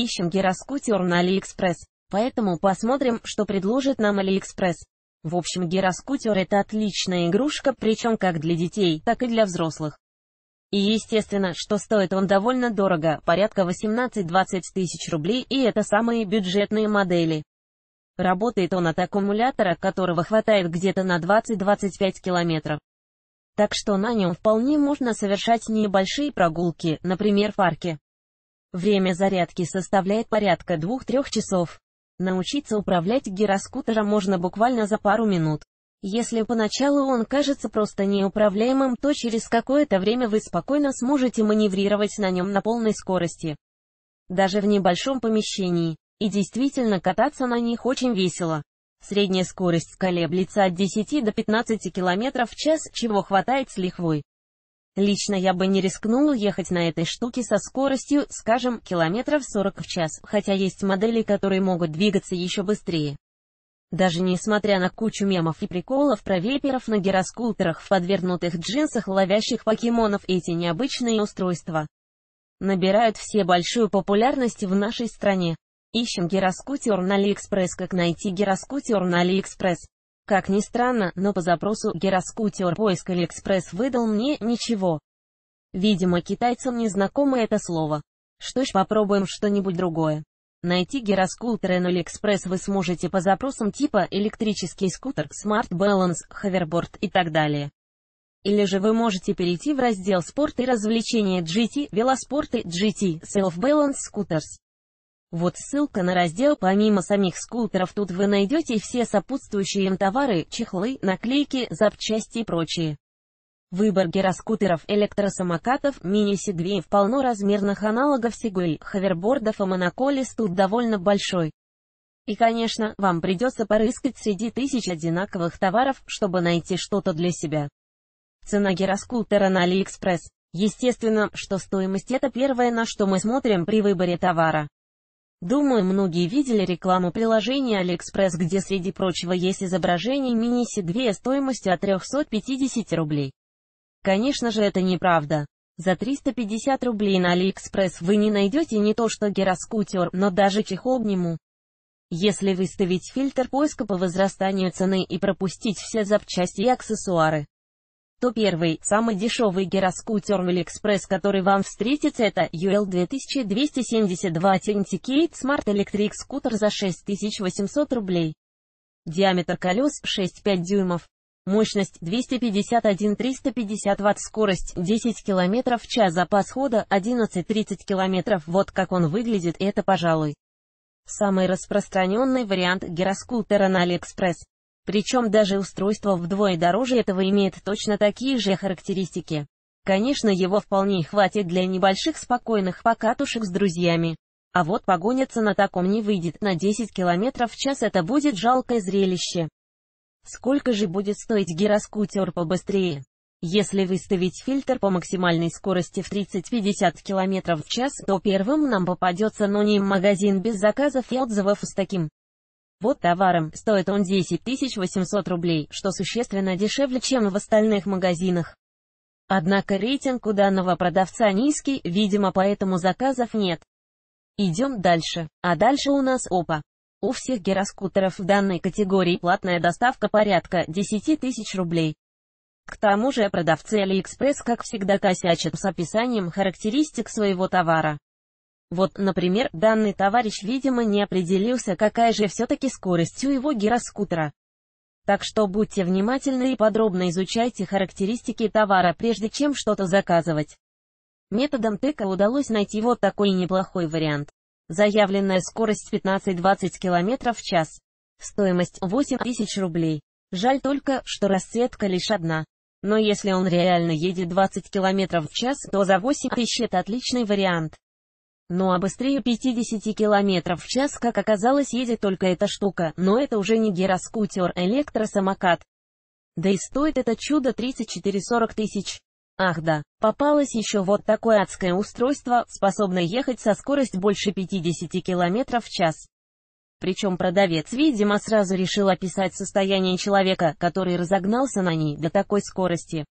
Ищем гироскутер на Алиэкспресс, поэтому посмотрим, что предложит нам Алиэкспресс. В общем, гироскутер это отличная игрушка, причем как для детей, так и для взрослых. И естественно, что стоит он довольно дорого, порядка 18-20 тысяч рублей, и это самые бюджетные модели. Работает он от аккумулятора, которого хватает где-то на 20-25 километров. Так что на нем вполне можно совершать небольшие прогулки, например в парке. Время зарядки составляет порядка 2-3 часов. Научиться управлять гироскутером можно буквально за пару минут. Если поначалу он кажется просто неуправляемым, то через какое-то время вы спокойно сможете маневрировать на нем на полной скорости. Даже в небольшом помещении. И действительно кататься на них очень весело. Средняя скорость колеблется от 10 до 15 км в час, чего хватает с лихвой. Лично я бы не рискнул ехать на этой штуке со скоростью, скажем, километров 40 в час, хотя есть модели, которые могут двигаться еще быстрее. Даже несмотря на кучу мемов и приколов про веперов на гироскутерах в подвернутых джинсах, ловящих покемонов, эти необычные устройства набирают все большую популярность в нашей стране. Ищем гироскутер на Алиэкспресс. Как найти гироскутер на Алиэкспресс? Как ни странно, но по запросу «Гироскутер» поиск Алиэкспресс выдал мне «ничего». Видимо, китайцам не знакомо это слово. Что ж, попробуем что-нибудь другое. Найти гироскутеры на Алиэкспресс вы сможете по запросам типа «электрический скутер», «Smart Balance», «Ховерборд» и так далее. Или же вы можете перейти в раздел «Спорт и развлечения GT», «Велоспорты GT», «Self Balance Scooters». Вот ссылка на раздел «Помимо самих скутеров» тут вы найдете все сопутствующие им товары, чехлы, наклейки, запчасти и прочее. Выбор гироскутеров, электросамокатов, мини-сегвей, полноразмерных аналогов сегвей, ховербордов и моноколес тут довольно большой. И, конечно, вам придется порыскать среди тысяч одинаковых товаров, чтобы найти что-то для себя. Цена гироскутера на AliExpress. Естественно, что стоимость это первое, на что мы смотрим при выборе товара. Думаю, многие видели рекламу приложения AliExpress, где среди прочего есть изображение мини-сегвея стоимостью от 350 рублей. Конечно же это неправда. За 350 рублей на AliExpress вы не найдете не то что гироскутер, но даже чехол к нему. Если выставить фильтр поиска по возрастанию цены и пропустить все запчасти и аксессуары, то первый, самый дешевый гироскутер в Алиэкспресс, который вам встретится, это UL 2272 Authenticated Smart Electric Scooter за 6800 рублей. Диаметр колес 6,5 дюймов. Мощность 251-350 Вт, скорость 10 км в час, запас хода 11-30 км. Вот как он выглядит, это, пожалуй, самый распространенный вариант гироскутера на Алиэкспресс. Причем даже устройство вдвое дороже этого имеет точно такие же характеристики. Конечно, его вполне хватит для небольших спокойных покатушек с друзьями. А вот погоняться на таком не выйдет, на 10 км в час это будет жалкое зрелище. Сколько же будет стоить гироскутер побыстрее? Если выставить фильтр по максимальной скорости в 30-50 км в час, то первым нам попадется но не магазин без заказов и отзывов с таким. Вот товаром, стоит он 10 800 рублей, что существенно дешевле, чем в остальных магазинах. Однако рейтинг у данного продавца низкий, видимо поэтому заказов нет. Идем дальше. А дальше у нас опа. У всех гироскутеров в данной категории платная доставка порядка 10 тысяч рублей. К тому же продавцы AliExpress как всегда косячат с описанием характеристик своего товара. Вот, например, данный товарищ, видимо, не определился, какая же все-таки скорость у его гироскутера. Так что будьте внимательны и подробно изучайте характеристики товара, прежде чем что-то заказывать. Методом тыка удалось найти вот такой неплохой вариант. Заявленная скорость 15-20 км в час. Стоимость 8000 рублей. Жаль только, что расцветка лишь одна. Но если он реально едет 20 км в час, то за 8 тысяч это отличный вариант. Ну а быстрее 50 км в час, как оказалось, едет только эта штука, но это уже не гироскутер, электросамокат. Да и стоит это чудо 34-40 тысяч. Ах да, попалось еще вот такое адское устройство, способное ехать со скоростью больше 50 км в час. Причем продавец, видимо, сразу решил описать состояние человека, который разогнался на ней до такой скорости.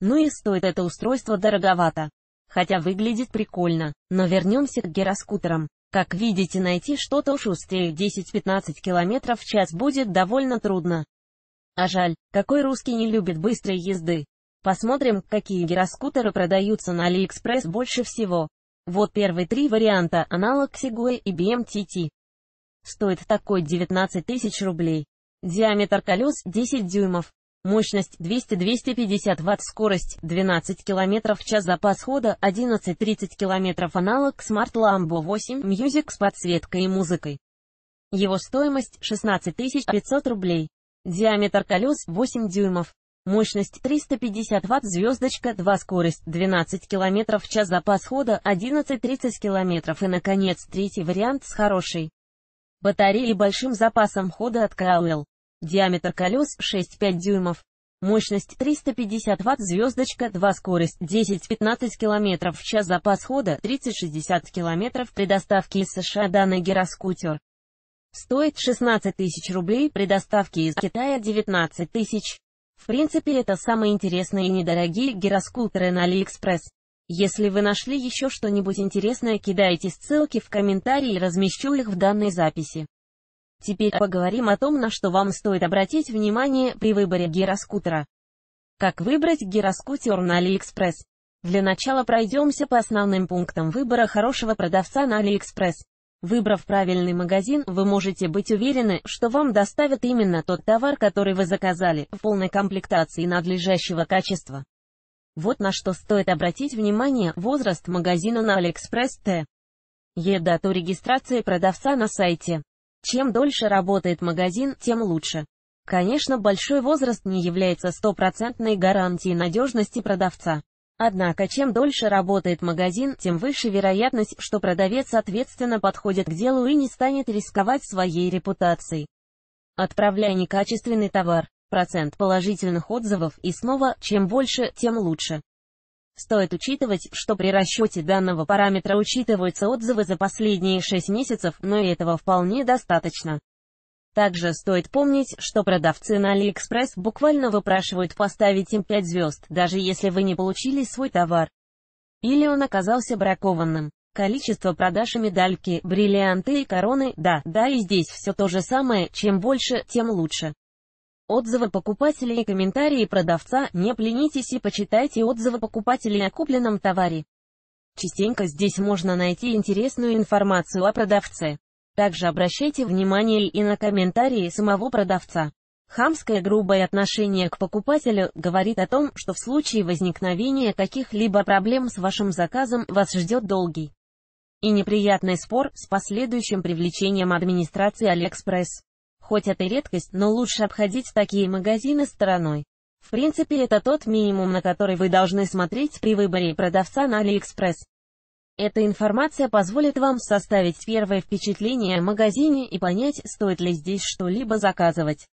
Ну и стоит это устройство дороговато хотя выглядит прикольно. Но вернемся к гироскутерам. Как видите, найти что-то шустрее 10-15 км в час будет довольно трудно. А жаль, какой русский не любит быстрой езды. Посмотрим, какие гироскутеры продаются на Алиэкспресс больше всего. Вот первые три варианта, аналог Сигуэ и BMTT. Стоит такой 19 тысяч рублей. Диаметр колес 10 дюймов. Мощность 200-250 Вт, скорость 12 км в час, запас хода 11-30 км, аналог Smart Lambo 8 Music с подсветкой и музыкой. Его стоимость 16 500 рублей. Диаметр колес 8 дюймов. Мощность 350 Вт, звездочка 2, скорость 12 км в час, запас хода 11-30 км и, наконец, третий вариант с хорошей батареей и большим запасом хода от КЛ диаметр колес 6-5 дюймов, мощность 350 Вт, звездочка 2, скорость 10-15 км в час, запас хода 30-60 км при доставке из США данный гироскутер. Стоит 16 тысяч рублей, при доставке из Китая 19 тысяч. В принципе это самые интересные и недорогие гироскутеры на Алиэкспресс. Если вы нашли еще что-нибудь интересное, кидайте ссылки в комментарии и размещу их в данной записи. Теперь поговорим о том, на что вам стоит обратить внимание при выборе гироскутера. Как выбрать гироскутер на AliExpress? Для начала пройдемся по основным пунктам выбора хорошего продавца на AliExpress. Выбрав правильный магазин, вы можете быть уверены, что вам доставят именно тот товар, который вы заказали, в полной комплектации надлежащего качества. Вот на что стоит обратить внимание, возраст магазина на AliExpress Т. Е. Дату регистрации продавца на сайте. Чем дольше работает магазин, тем лучше. Конечно, большой возраст не является стопроцентной гарантией надежности продавца. Однако, чем дольше работает магазин, тем выше вероятность, что продавец ответственно подходит к делу и не станет рисковать своей репутацией. Отправляя некачественный товар, процент положительных отзывов и снова, чем больше, тем лучше. Стоит учитывать, что при расчете данного параметра учитываются отзывы за последние 6 месяцев, но и этого вполне достаточно. Также стоит помнить, что продавцы на AliExpress буквально выпрашивают поставить им 5 звезд, даже если вы не получили свой товар. Или он оказался бракованным. Количество продаж и медальки, бриллианты и короны, да, да и здесь все то же самое, чем больше, тем лучше. Отзывы покупателей и комментарии продавца Не пленитесь и почитайте отзывы покупателей о купленном товаре. Частенько здесь можно найти интересную информацию о продавце. Также обращайте внимание и на комментарии самого продавца. Хамское грубое отношение к покупателю говорит о том, что в случае возникновения каких-либо проблем с вашим заказом вас ждет долгий и неприятный спор с последующим привлечением администрации Алиэкспресс. Хоть это и редкость, но лучше обходить такие магазины стороной. В принципе, это тот минимум, на который вы должны смотреть при выборе продавца на AliExpress. Эта информация позволит вам составить первое впечатление о магазине и понять, стоит ли здесь что-либо заказывать.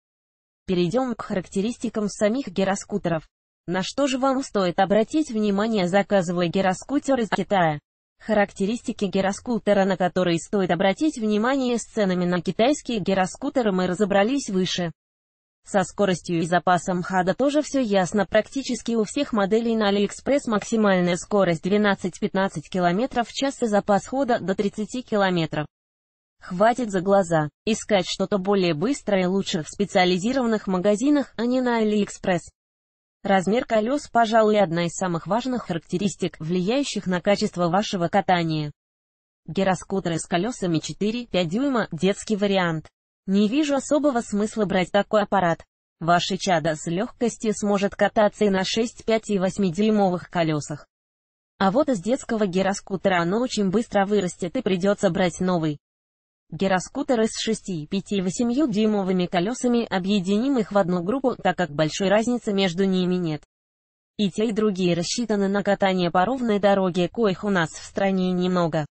Перейдем к характеристикам самих гироскутеров. На что же вам стоит обратить внимание, заказывая гироскутер из Китая? Характеристики гироскутера, на которые стоит обратить внимание с ценами на китайские гироскутеры мы разобрались выше. Со скоростью и запасом хода тоже все ясно. Практически у всех моделей на AliExpress максимальная скорость 12-15 км в час и запас хода до 30 км. Хватит за глаза. Искать что-то более быстрое и лучше в специализированных магазинах, а не на AliExpress. Размер колес, пожалуй, одна из самых важных характеристик, влияющих на качество вашего катания. Гироскутеры с колесами 4-5 дюйма – детский вариант. Не вижу особого смысла брать такой аппарат. Ваше чадо с легкостью сможет кататься и на 6, 5 и 8-дюймовых колесах. А вот из детского гироскутера оно очень быстро вырастет и придется брать новый. Гироскутеры с 6, 5 и 8 дюймовыми колесами объединим их в одну группу, так как большой разницы между ними нет. И те и другие рассчитаны на катание по ровной дороге, коих у нас в стране немного.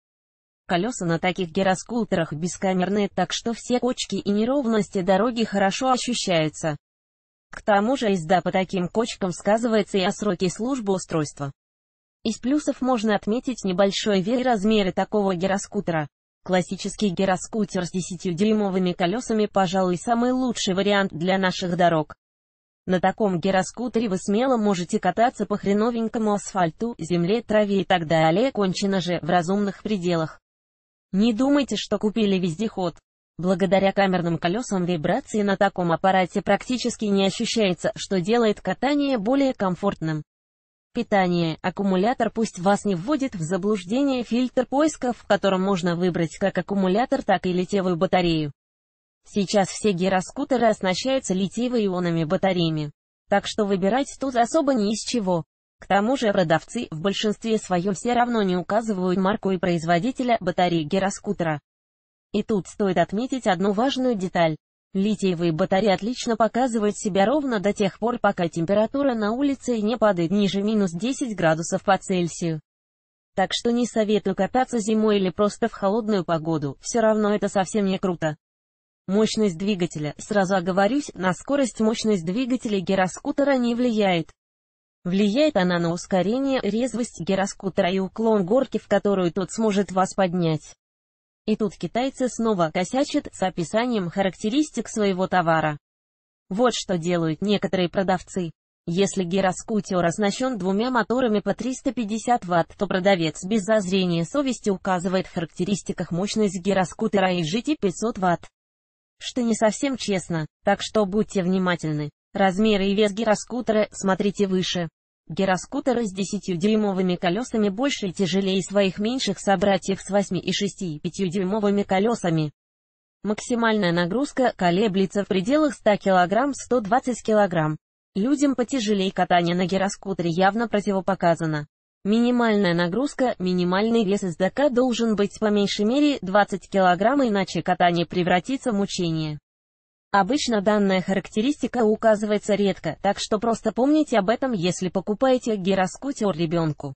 Колеса на таких гироскутерах бескамерные, так что все кочки и неровности дороги хорошо ощущаются. К тому же езда по таким кочкам сказывается и о сроке службы устройства. Из плюсов можно отметить небольшой вес и размеры такого гироскутера. Классический гироскутер с 10-дюймовыми колесами, пожалуй, самый лучший вариант для наших дорог. На таком гироскутере вы смело можете кататься по хреновенькому асфальту, земле, траве и так далее, кончено же, в разумных пределах. Не думайте, что купили вездеход. Благодаря камерным колесам вибрации на таком аппарате практически не ощущается, что делает катание более комфортным. Питание. Аккумулятор пусть вас не вводит в заблуждение фильтр поиска, в котором можно выбрать как аккумулятор, так и литиевую батарею. Сейчас все гироскутеры оснащаются литиево-ионными батареями. Так что выбирать тут особо не из чего. К тому же продавцы в большинстве своем все равно не указывают марку и производителя батареи гироскутера. И тут стоит отметить одну важную деталь. Литиевые батареи отлично показывают себя ровно до тех пор, пока температура на улице не падает ниже минус 10 градусов по Цельсию. Так что не советую кататься зимой или просто в холодную погоду, все равно это совсем не круто. Мощность двигателя, сразу оговорюсь, на скорость мощность двигателя гироскутера не влияет. Влияет она на ускорение, резвость гироскутера и уклон горки, в которую тот сможет вас поднять. И тут китайцы снова косячат с описанием характеристик своего товара. Вот что делают некоторые продавцы. Если гироскутер оснащен двумя моторами по 350 Вт, то продавец без зазрения совести указывает в характеристиках мощность гироскутера и GT 500 Вт. Что не совсем честно, так что будьте внимательны. Размеры и вес гироскутера смотрите выше. Гироскутеры с 10-дюймовыми колесами больше и тяжелее своих меньших собратьев с 8 и 6 и 5-дюймовыми колесами. Максимальная нагрузка колеблется в пределах 100 кг-120 кг. Людям потяжелее катание на гироскутере явно противопоказано. Минимальная нагрузка, минимальный вес СДК должен быть по меньшей мере 20 кг, иначе катание превратится в мучение. Обычно данная характеристика указывается редко, так что просто помните об этом, если покупаете гироскутер ребенку.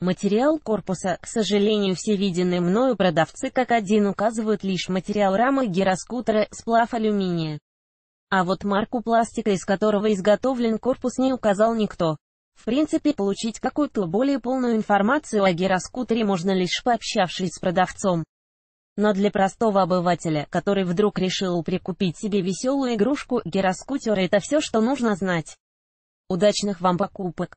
Материал корпуса, к сожалению, все виденные мною продавцы как один указывают лишь материал рамы гироскутера, сплав алюминия. А вот марку пластика, из которого изготовлен корпус, не указал никто. В принципе, получить какую-то более полную информацию о гироскутере можно лишь пообщавшись с продавцом. Но для простого обывателя, который вдруг решил прикупить себе веселую игрушку, гироскутер это все, что нужно знать. Удачных вам покупок!